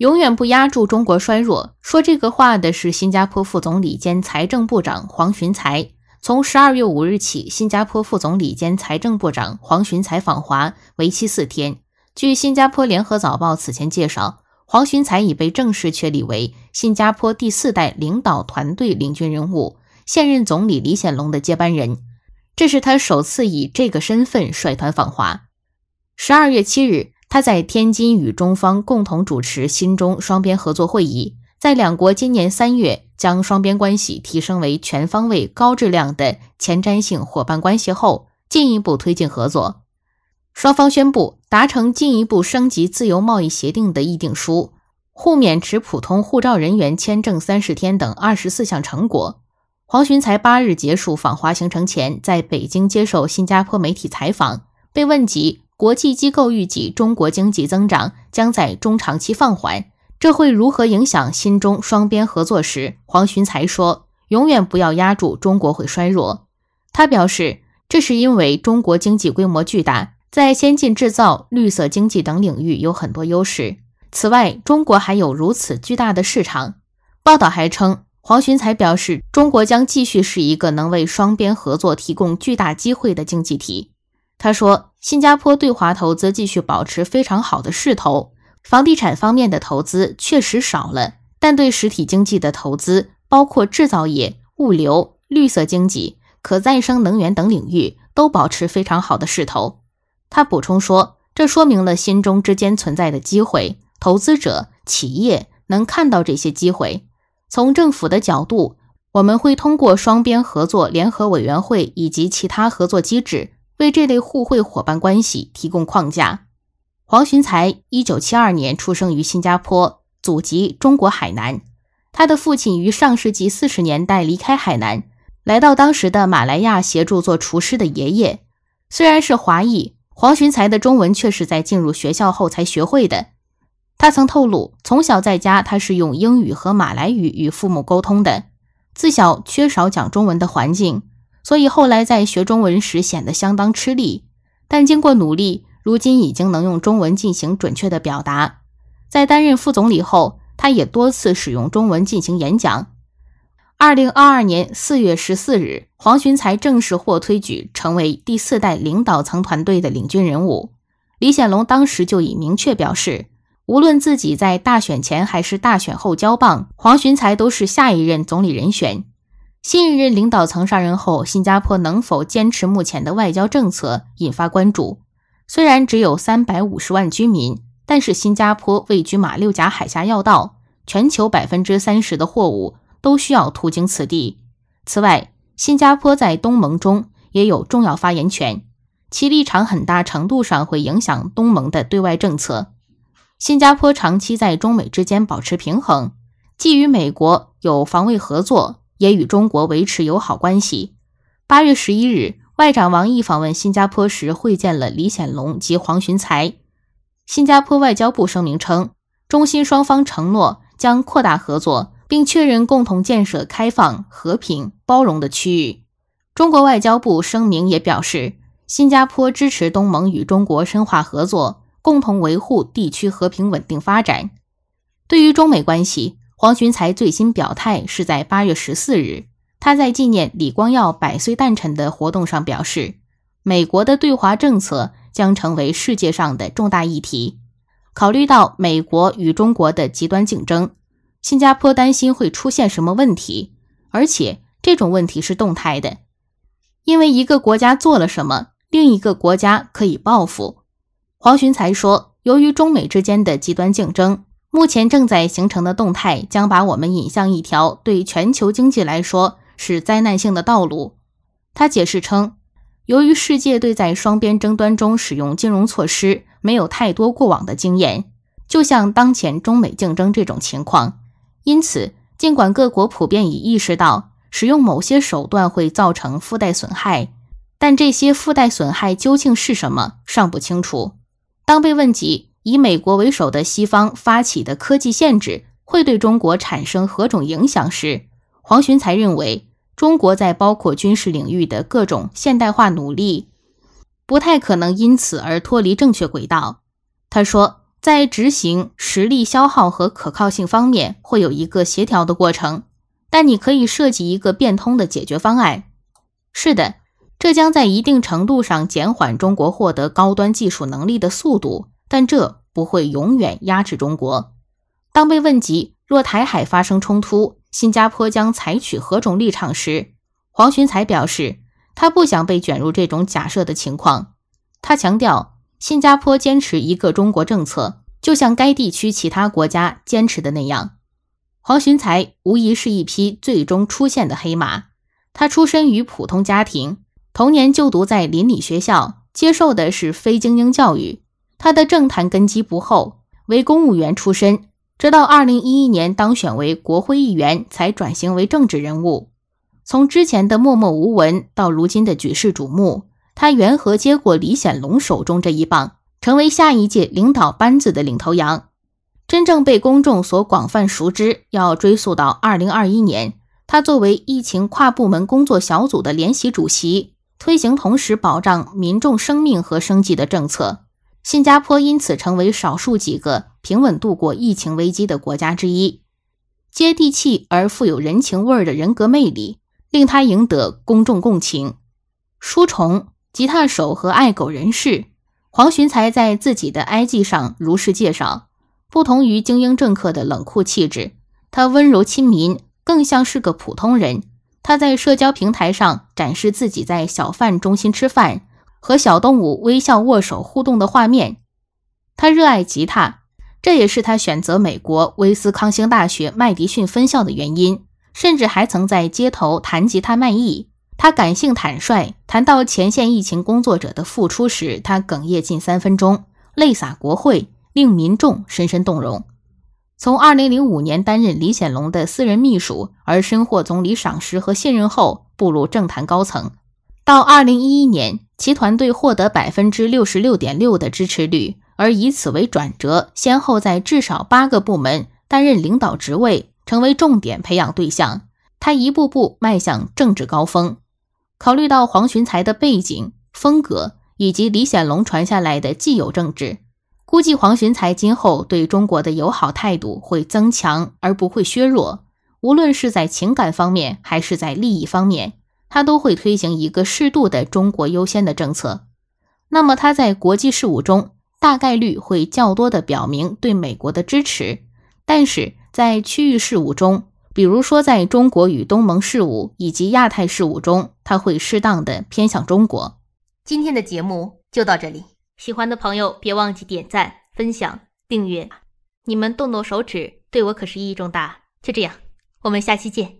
永远不压住中国衰弱，说这个话的是新加坡副总理兼财政部长黄循财。从十二月五日起，新加坡副总理兼财政部长黄循财访华，为期四天。据新加坡联合早报此前介绍，黄循财已被正式确立为新加坡第四代领导团队领军人物，现任总理李显龙的接班人。这是他首次以这个身份率团访华。十二月七日。他在天津与中方共同主持新中双边合作会议，在两国今年三月将双边关系提升为全方位、高质量的前瞻性伙伴关系后，进一步推进合作。双方宣布达成进一步升级自由贸易协定的议定书，互免持普通护照人员签证三十天等二十四项成果。黄循才八日结束访华行程前，在北京接受新加坡媒体采访，被问及。国际机构预计中国经济增长将在中长期放缓，这会如何影响新中双边合作？时，黄循才说：“永远不要压住中国会衰弱。”他表示，这是因为中国经济规模巨大，在先进制造、绿色经济等领域有很多优势。此外，中国还有如此巨大的市场。报道还称，黄循才表示，中国将继续是一个能为双边合作提供巨大机会的经济体。他说，新加坡对华投资继续保持非常好的势头。房地产方面的投资确实少了，但对实体经济的投资，包括制造业、物流、绿色经济、可再生能源等领域，都保持非常好的势头。他补充说，这说明了心中之间存在的机会，投资者、企业能看到这些机会。从政府的角度，我们会通过双边合作联合委员会以及其他合作机制。为这类互惠伙伴关系提供框架。黄寻才一九七二年出生于新加坡，祖籍中国海南。他的父亲于上世纪四十年代离开海南，来到当时的马来亚协助做厨师的爷爷。虽然是华裔，黄寻才的中文却是在进入学校后才学会的。他曾透露，从小在家他是用英语和马来语与父母沟通的，自小缺少讲中文的环境。所以后来在学中文时显得相当吃力，但经过努力，如今已经能用中文进行准确的表达。在担任副总理后，他也多次使用中文进行演讲。二零二二年四月十四日，黄循才正式获推举成为第四代领导层团队的领军人物。李显龙当时就已明确表示，无论自己在大选前还是大选后交棒，黄循才都是下一任总理人选。新一任领导层上任后，新加坡能否坚持目前的外交政策引发关注。虽然只有三百五十万居民，但是新加坡位居马六甲海峡要道，全球百分之三十的货物都需要途经此地。此外，新加坡在东盟中也有重要发言权，其立场很大程度上会影响东盟的对外政策。新加坡长期在中美之间保持平衡，既与美国有防卫合作。也与中国维持友好关系。8月11日，外长王毅访问新加坡时会见了李显龙及黄循才。新加坡外交部声明称，中新双方承诺将扩大合作，并确认共同建设开放、和平、包容的区域。中国外交部声明也表示，新加坡支持东盟与中国深化合作，共同维护地区和平稳定发展。对于中美关系，黄寻财最新表态是在八月十四日，他在纪念李光耀百岁诞辰的活动上表示，美国的对华政策将成为世界上的重大议题。考虑到美国与中国的极端竞争，新加坡担心会出现什么问题，而且这种问题是动态的，因为一个国家做了什么，另一个国家可以报复。黄寻财说，由于中美之间的极端竞争。目前正在形成的动态将把我们引向一条对全球经济来说是灾难性的道路，他解释称，由于世界对在双边争端中使用金融措施没有太多过往的经验，就像当前中美竞争这种情况，因此尽管各国普遍已意识到使用某些手段会造成附带损害，但这些附带损害究竟是什么尚不清楚。当被问及。以美国为首的西方发起的科技限制会对中国产生何种影响时，黄群才认为，中国在包括军事领域的各种现代化努力，不太可能因此而脱离正确轨道。他说，在执行、实力消耗和可靠性方面，会有一个协调的过程，但你可以设计一个变通的解决方案。是的，这将在一定程度上减缓中国获得高端技术能力的速度。但这不会永远压制中国。当被问及若台海发生冲突，新加坡将采取何种立场时，黄循财表示，他不想被卷入这种假设的情况。他强调，新加坡坚持一个中国政策，就像该地区其他国家坚持的那样。黄循才无疑是一匹最终出现的黑马。他出身于普通家庭，童年就读在邻里学校，接受的是非精英教育。他的政坛根基不厚，为公务员出身，直到二零一一年当选为国会议员，才转型为政治人物。从之前的默默无闻到如今的举世瞩目，他缘何接过李显龙手中这一棒，成为下一届领导班子的领头羊？真正被公众所广泛熟知，要追溯到二零二一年，他作为疫情跨部门工作小组的联席主席，推行同时保障民众生命和生计的政策。新加坡因此成为少数几个平稳度过疫情危机的国家之一。接地气而富有人情味儿的人格魅力，令他赢得公众共情。书虫、吉他手和爱狗人士黄寻才在自己的 IG 上如是介绍：不同于精英政客的冷酷气质，他温柔亲民，更像是个普通人。他在社交平台上展示自己在小贩中心吃饭。和小动物微笑握手互动的画面。他热爱吉他，这也是他选择美国威斯康星大学麦迪逊分校的原因。甚至还曾在街头弹吉他卖艺。他感性坦率，谈到前线疫情工作者的付出时，他哽咽近三分钟，泪洒国会，令民众深深动容。从2005年担任李显龙的私人秘书，而深获总理赏识和信任后，步入政坛高层。到二零一一年，其团队获得百分之六十六点六的支持率，而以此为转折，先后在至少八个部门担任领导职位，成为重点培养对象。他一步步迈向政治高峰。考虑到黄群才的背景、风格以及李显龙传下来的既有政治，估计黄群才今后对中国的友好态度会增强，而不会削弱。无论是在情感方面，还是在利益方面。他都会推行一个适度的中国优先的政策，那么他在国际事务中大概率会较多的表明对美国的支持，但是在区域事务中，比如说在中国与东盟事务以及亚太事务中，他会适当的偏向中国。今天的节目就到这里，喜欢的朋友别忘记点赞、分享、订阅，你们动动手指对我可是意义重大。就这样，我们下期见。